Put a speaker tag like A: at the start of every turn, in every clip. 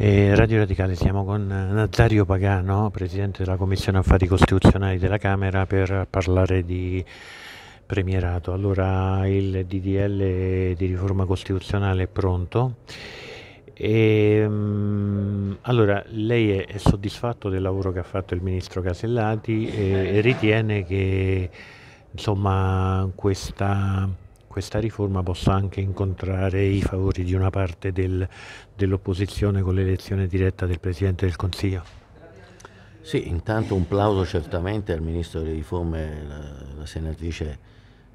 A: Radio Radicale, siamo con eh, Nazario Pagano, Presidente della Commissione Affari Costituzionali della Camera, per parlare di premierato. Allora, il DDL di riforma costituzionale è pronto. E, mm, allora, lei è, soddisfatto del lavoro che ha fatto il Ministro Casellati e, e ritiene che insomma, questa questa riforma possa anche incontrare i favori di una parte del, dell'opposizione con l'elezione diretta del Presidente del Consiglio?
B: Sì, intanto un plauso certamente al Ministro delle Riforme, la, la senatrice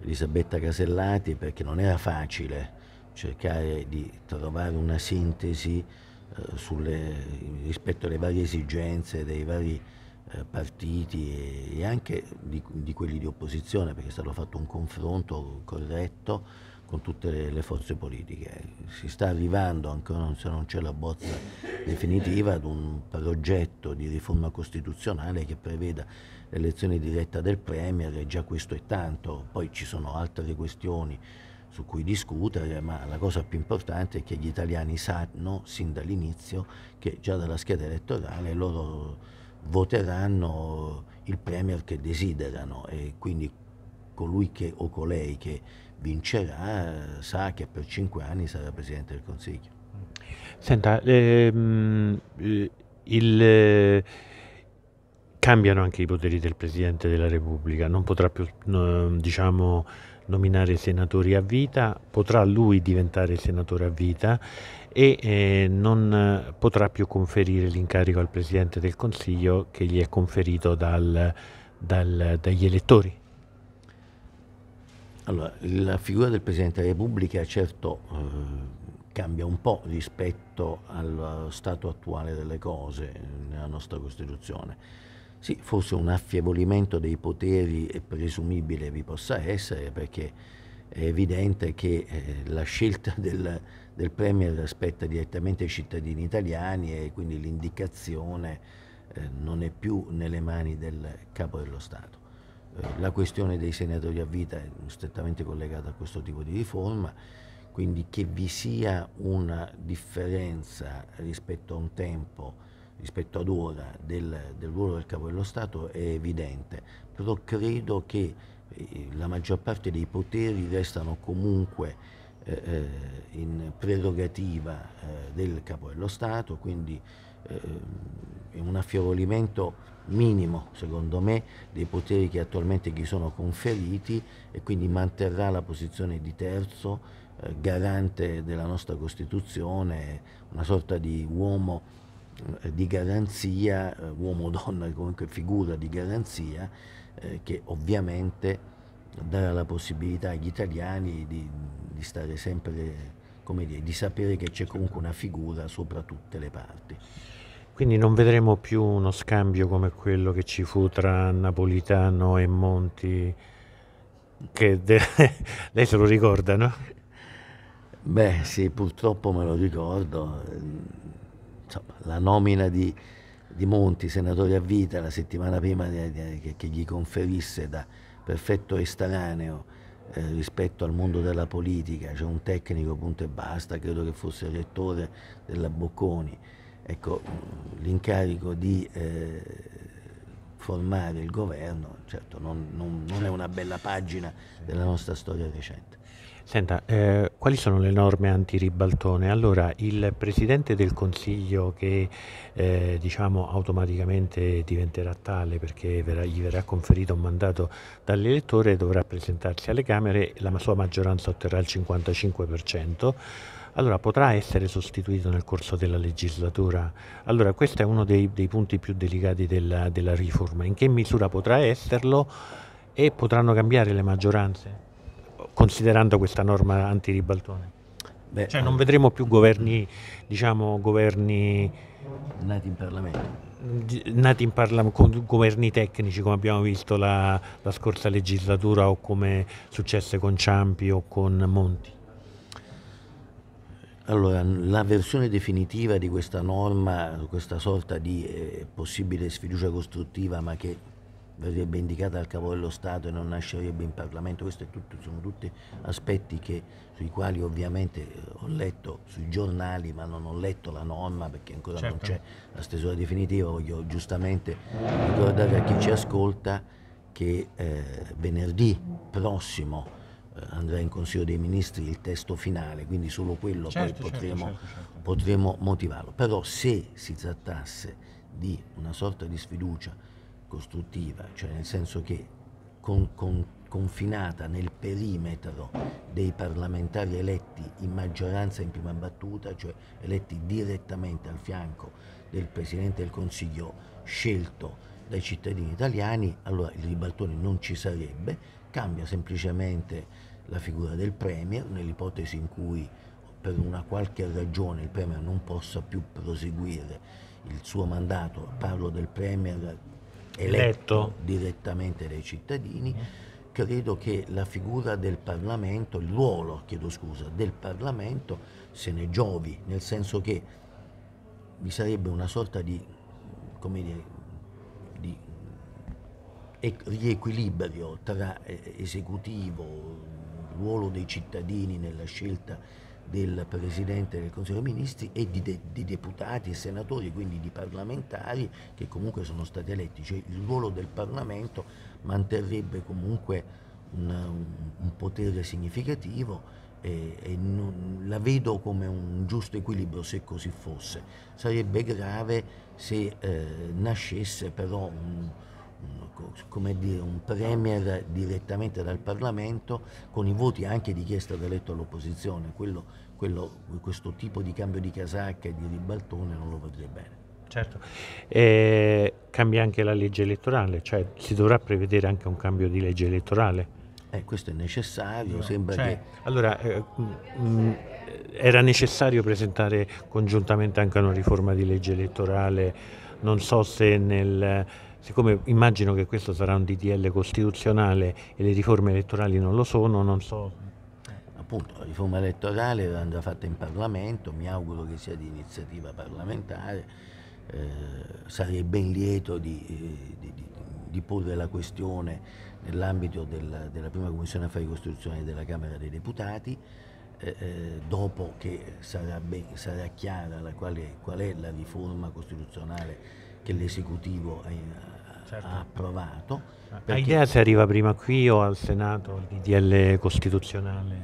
B: Elisabetta Casellati, perché non era facile cercare di trovare una sintesi eh, sulle, rispetto alle varie esigenze dei vari eh, partiti e anche di, di, quelli di opposizione, perché è stato fatto un confronto corretto con tutte le, le forze politiche. Si sta arrivando, ancora se non c'è la bozza definitiva, ad un progetto di riforma costituzionale che preveda l'elezione diretta del Premier e già questo è tanto, poi ci sono altre questioni su cui discutere, ma la cosa più importante è che gli italiani sanno sin dall'inizio che già dalla scheda elettorale loro voteranno il premier che desiderano e quindi colui che o colei che vincerà sa che per cinque anni sarà Presidente del Consiglio.
A: Senta, ehm, il, eh, cambiano anche i poteri del Presidente della Repubblica, non potrà più diciamo, nominare senatori a vita, potrà lui diventare senatore a vita e eh, non potrà più conferire l'incarico al Presidente del Consiglio che gli è conferito dal, dal, dagli elettori.
B: Allora, la figura del Presidente della Repubblica certo eh, cambia un po' rispetto allo stato attuale delle cose nella nostra Costituzione. Sì, forse un affievolimento dei poteri è presumibile vi possa essere perché è evidente che eh, la scelta del, del Premier spetta direttamente ai cittadini italiani e quindi l'indicazione eh, non è più nelle mani del Capo dello Stato. Eh, la questione dei senatori a vita è strettamente collegata a questo tipo di riforma, quindi che vi sia una differenza rispetto a un tempo rispetto ad ora del, del, ruolo del capo dello Stato è evidente, però credo che eh, la maggior parte dei poteri restano comunque eh, eh, in prerogativa eh, del capo dello Stato, quindi è un affievolimento minimo, secondo me, dei poteri che attualmente gli sono conferiti e quindi manterrà la posizione di terzo, eh, garante della nostra Costituzione, una sorta di uomo di garanzia, uomo-donna, comunque figura di garanzia, che ovviamente dare la possibilità agli italiani di, di stare sempre, come dire, di sapere che c'è comunque una figura sopra tutte le parti.
A: Quindi non vedremo più uno scambio come quello che ci fu tra Napolitano e Monti, che lei se
B: lo ricorda, no? Beh sì, purtroppo me lo ricordo. Insomma, la nomina di, di Monti, senatore a vita, la settimana prima che, che gli conferisse da, perfetto estraneo eh, rispetto al mondo della politica, c'è un tecnico punto e basta, credo che fosse il rettore della Bocconi. Ecco, l'incarico di eh, formare il governo certo non, non, non è una bella pagina della nostra storia recente.
A: Senta, eh, quali sono le norme anti-ribaltone? Allora, il Presidente del Consiglio che eh, diciamo automaticamente diventerà tale perché verrà, gli verrà conferito un mandato dall'elettore dovrà presentarsi alle Camere, la sua maggioranza otterrà il 55%. Allora, potrà essere sostituito nel corso della legislatura? Allora, questo è uno dei, dei punti più delicati della, della riforma. In che misura potrà esserlo e potranno cambiare le maggioranze? considerando questa norma antiribaltone? Beh, cioè non vedremo più governi, diciamo, governi
B: nati in Parlamento.
A: Nati in Parlamento con governi tecnici come abbiamo visto la, la scorsa legislatura o come successe con Ciampi
B: o con Monti. Allora, la versione definitiva di questa norma, questa sorta di eh, possibile sfiducia costruttiva, ma che verrebbe indicata dal capo dello Stato e non nascerebbe in Parlamento, questi sono tutti aspetti che, sui quali ovviamente eh, ho letto sui giornali ma non ho letto la norma perché ancora certo. non c'è la stesura definitiva, voglio giustamente ricordare a chi ci ascolta che eh, venerdì prossimo eh, andrà in Consiglio dei Ministri il testo finale, quindi solo quello certo, poi certo, potremo, certo, certo, potremo motivarlo. Però se si trattasse di una sorta di sfiducia costruttiva, cioè nel senso che con, con, confinata nel perimetro dei parlamentari eletti in maggioranza in prima battuta, cioè eletti direttamente al fianco del Presidente del Consiglio scelto dai cittadini italiani, allora il ribaltone non ci sarebbe, cambia semplicemente la figura del Premier nell'ipotesi in cui per una qualche ragione il Premier non possa più proseguire il suo mandato, parlo del Premier eletto, direttamente dai cittadini, credo che la figura del Parlamento, il ruolo, chiedo scusa, del Parlamento se ne giovi, nel senso che vi sarebbe una sorta di, dire, di riequilibrio tra eh, esecutivo, ruolo dei cittadini nella scelta del Presidente del Consiglio dei Ministri e di, de, di, deputati e senatori, quindi di parlamentari che comunque sono stati eletti, cioè il ruolo del Parlamento manterrebbe comunque una, un, un, potere significativo e, e non, la vedo come un giusto equilibrio se così fosse. Sarebbe grave se eh, nascesse però un, come dire, un premier direttamente dal Parlamento con i voti anche di chi è stato eletto all'opposizione. Quello, quello, questo tipo di cambio di casacca e di ribaltone non lo vedrei bene. Certo,
A: eh, cambia anche la legge elettorale, cioè si dovrà prevedere anche un cambio di legge elettorale.
B: Eh, questo è necessario, no, sembra cioè, che... Allora, eh, mh,
A: mm, mm, era necessario presentare congiuntamente anche una riforma di legge elettorale, non so se nel siccome immagino che questo sarà un DDL costituzionale e le riforme elettorali non lo sono, non so...
B: Appunto, la riforma elettorale andrà fatta in Parlamento, mi auguro che sia di iniziativa parlamentare, eh, sarei ben lieto di, di, di, di porre la questione nell'ambito della, della, prima Commissione Affari Costituzionali della Camera dei Deputati, eh, eh dopo che sarà, ben, sarà chiara qual è, qual è la riforma costituzionale che l'esecutivo ha, eh, certo. ha approvato. Hai ah, idea se
A: arriva prima qui o al Senato il DDL costituzionale?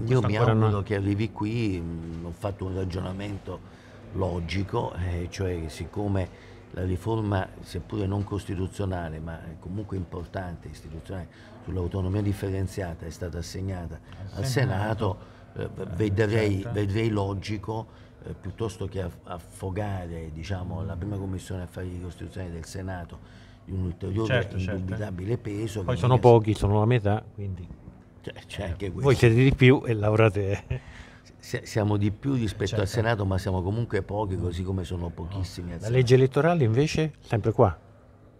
B: Mm, io mi auguro non... che arrivi qui, mh, mm, ho fatto un ragionamento logico, eh, cioè siccome la riforma, seppure non costituzionale, ma comunque importante istituzionale, sull'autonomia differenziata è stata assegnata al, al Senato, Senato eh, vedrei, certo. vedrei, logico eh, piuttosto che affogare diciamo, la prima commissione affari di Costituzione del Senato di un ulteriore certo, certo. indubitabile certo. peso. Poi sono pochi, sono la metà, quindi cioè, eh, voi siete di più e lavorate. Eh. siamo di più rispetto certo. al Senato, ma siamo comunque pochi, così come sono pochissimi. No. La legge
A: elettorale invece, sempre qua.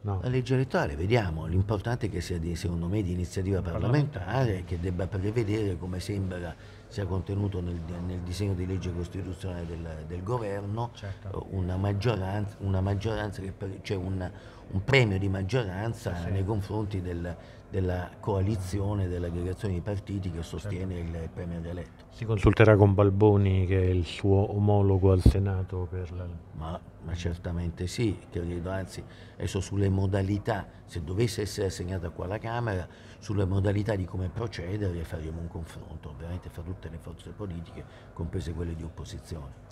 B: No. La legge elettorale, vediamo, l'importante è che sia di, secondo me di iniziativa parlamentare, parlamentare che debba prevedere come sembra sia contenuto nel, nel, disegno di legge costituzionale del, del governo certo. Eh, una, maggioranza, una maggioranza cioè un, un, premio di maggioranza sì. nei confronti del, della coalizione, dell'aggregazione di partiti che sostiene certo. il premier eletto. Si
A: consulterà con Balboni che è il suo omologo al Senato
B: per la... Ma, ma certamente sì, credo, anzi adesso sulle modalità se dovesse essere assegnata qua alla Camera, sulle modalità di come procedere faremo un confronto, ovviamente fra tutte le forze politiche, comprese quelle di opposizione.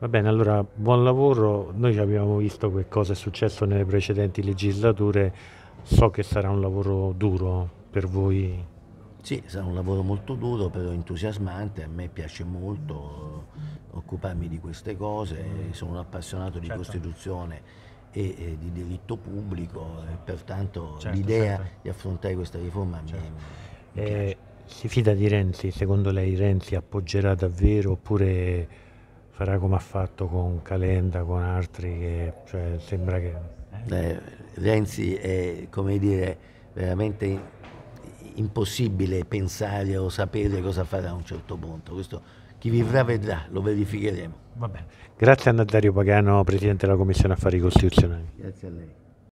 A: Va bene, allora buon lavoro, noi ci abbiamo visto che cosa è successo nelle precedenti legislature,
B: so che sarà un lavoro duro per voi. Sì, sarà un lavoro molto duro, però entusiasmante, a me piace molto occuparmi di queste cose, sono un appassionato di certo. Costituzione e, e di diritto pubblico, e pertanto certo, l'idea certo. di affrontare questa riforma certo. mi,
A: mi eh, si fida di Renzi? Secondo lei Renzi appoggerà davvero oppure farà come ha fatto con
B: Calenda, con altri? Che, cioè, sembra che... Eh, Renzi è, come dire, veramente impossibile pensare o sapere cosa fare a un certo punto. Questo chi vivrà vedrà, lo verificheremo.
A: Grazie a Nazario Pagano, Presidente della Commissione Affari Costituzionali.
B: Grazie a lei.